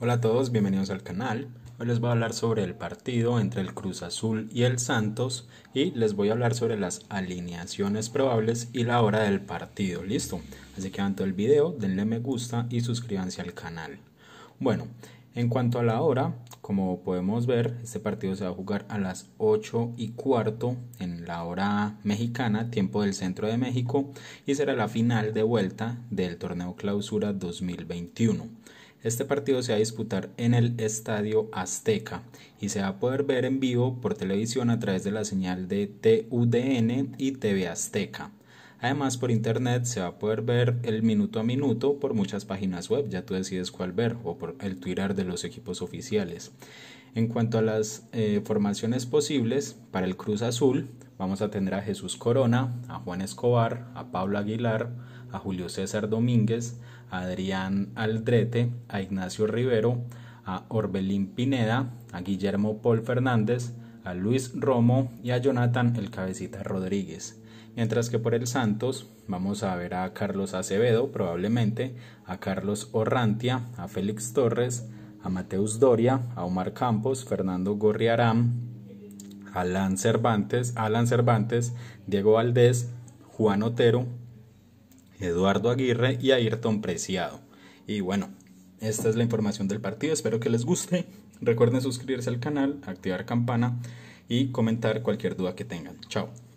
Hola a todos, bienvenidos al canal. Hoy les voy a hablar sobre el partido entre el Cruz Azul y el Santos y les voy a hablar sobre las alineaciones probables y la hora del partido. Listo. Así que avanto el video, denle me gusta y suscríbanse al canal. Bueno, en cuanto a la hora, como podemos ver, este partido se va a jugar a las 8 y cuarto en la hora mexicana, tiempo del centro de México, y será la final de vuelta del torneo clausura 2021. Este partido se va a disputar en el Estadio Azteca y se va a poder ver en vivo por televisión a través de la señal de TUDN y TV Azteca. Además, por internet se va a poder ver el minuto a minuto por muchas páginas web, ya tú decides cuál ver, o por el Twitter de los equipos oficiales. En cuanto a las eh, formaciones posibles, para el Cruz Azul vamos a tener a Jesús Corona, a Juan Escobar, a Pablo Aguilar, a Julio César Domínguez, Adrián Aldrete, a Ignacio Rivero, a Orbelín Pineda, a Guillermo Paul Fernández, a Luis Romo y a Jonathan el Cabecita Rodríguez. Mientras que por el Santos vamos a ver a Carlos Acevedo probablemente, a Carlos Orrantia, a Félix Torres, a Mateus Doria, a Omar Campos, Fernando Gorriarán, Alan Cervantes, Alan Cervantes, Diego Valdés, Juan Otero, Eduardo Aguirre y Ayrton Preciado. Y bueno, esta es la información del partido, espero que les guste. Recuerden suscribirse al canal, activar campana y comentar cualquier duda que tengan. Chao.